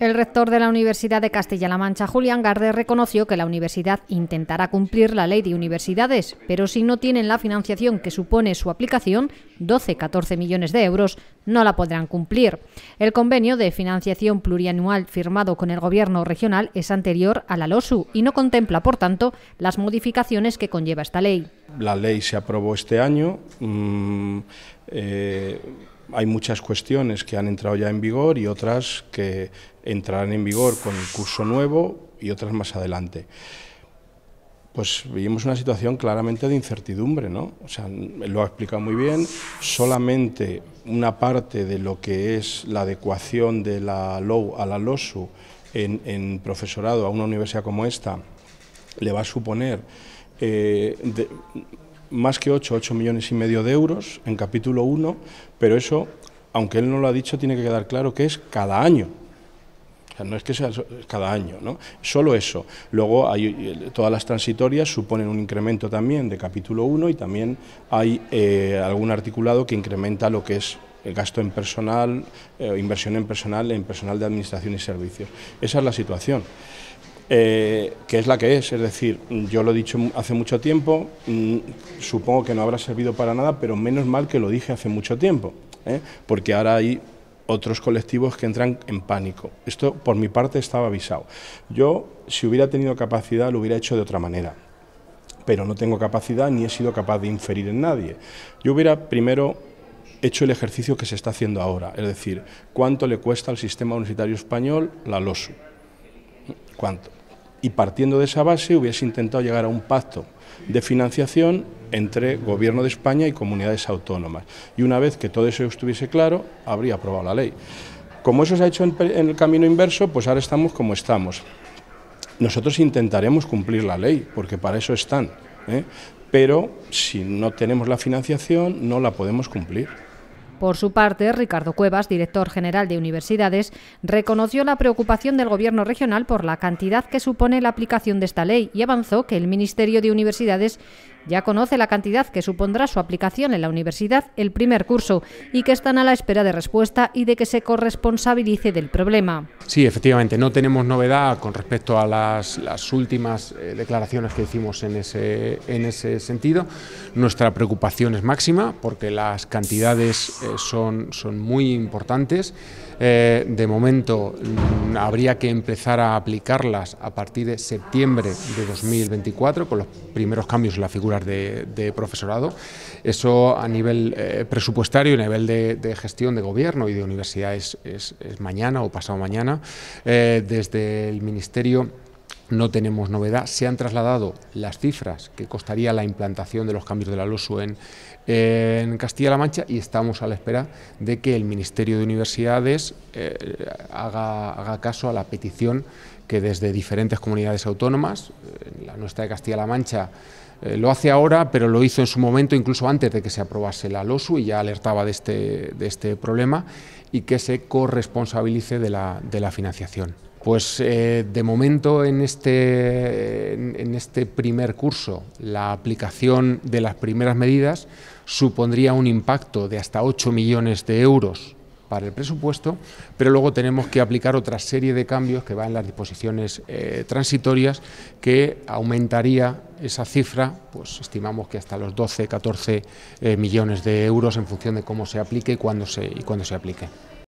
El rector de la Universidad de Castilla-La Mancha, Julián Garde, reconoció que la universidad intentará cumplir la ley de universidades, pero si no tienen la financiación que supone su aplicación, 12-14 millones de euros, no la podrán cumplir. El convenio de financiación plurianual firmado con el Gobierno regional es anterior a la LOSU y no contempla, por tanto, las modificaciones que conlleva esta ley. La ley se aprobó este año. Mm, eh, hay muchas cuestiones que han entrado ya en vigor y otras que entrarán en vigor con el curso nuevo y otras más adelante. Pues vivimos una situación claramente de incertidumbre, ¿no? O sea, lo ha explicado muy bien, solamente una parte de lo que es la adecuación de la LOW a la LOSU en, profesorado a una universidad como esta le va a suponer eh, más que 8, 8 millones y medio de euros en capítulo 1, pero eso, aunque él no lo ha dicho, tiene que quedar claro que es cada año. no es que sea cada año, ¿no? Solo eso. Luego hay, eh, todas las transitorias suponen un incremento también de capítulo 1 y también hay eh, algún articulado que incrementa lo que es el gasto en personal, eh, inversión en personal, en personal de administración y servicios. Esa es la situación. Eh, que es la que es. Es decir, yo lo he dicho hace mucho tiempo, mm, supongo que no habrá servido para nada, pero menos mal que lo dije hace mucho tiempo, ¿eh? porque ahora hay otros colectivos que entran en pánico. Esto, por mi parte, estaba avisado. Yo, si hubiera tenido capacidad, lo hubiera hecho de otra manera, pero no tengo capacidad ni he sido capaz de inferir en nadie. Yo hubiera primero hecho el ejercicio que se está haciendo ahora, es decir, cuánto le cuesta al sistema universitario español la LOSU ¿Cuánto? Y partiendo de esa base hubiese intentado llegar a un pacto de financiación entre Gobierno de España y comunidades autónomas. Y una vez que todo eso estuviese claro, habría aprobado la ley. Como eso se ha hecho en, el camino inverso, pues ahora estamos como estamos. Nosotros intentaremos cumplir la ley, porque para eso están. ¿eh? Pero si no tenemos la financiación, no la podemos cumplir. Por su parte, Ricardo Cuevas, director general de Universidades, reconoció la preocupación del Gobierno regional por la cantidad que supone la aplicación de esta ley y avanzó que el Ministerio de Universidades ya conoce la cantidad que supondrá su aplicación en la universidad el primer curso y que están a la espera de respuesta y de que se corresponsabilice del problema. Sí, efectivamente, no tenemos novedad con respecto a las, últimas eh, declaraciones que hicimos en ese, en ese sentido. Nuestra preocupación es máxima porque las cantidades eh, son, son muy importantes. Eh, de momento mm, habría que empezar a aplicarlas a partir de septiembre de 2024 con los primeros cambios en las figuras de, profesorado. Eso a nivel eh, presupuestario y a nivel de, gestión de gobierno y de universidades es, mañana o pasado mañana. Eh, desde el Ministerio no tenemos novedad. Se han trasladado las cifras que costaría la implantación de los cambios de la LOSU en, Castilla-La Mancha y estamos a la espera de que el Ministerio de Universidades eh, haga, caso a la petición que desde diferentes comunidades autónomas, eh, la nuestra de Castilla-La Mancha, eh, lo hace ahora, pero lo hizo en su momento, incluso antes de que se aprobase la LOSU, y ya alertaba este, de este, problema, y que se corresponsabilice de la financiación. Pues eh, de momento este, en este, primer curso la aplicación de las primeras medidas supondría un impacto de hasta 8 millones de euros para el presupuesto, pero luego tenemos que aplicar otra serie de cambios que van en las disposiciones eh, transitorias que aumentaría esa cifra, pues estimamos que hasta los 12, 14 eh, millones de euros en función de cómo se aplique y y cuándo se aplique.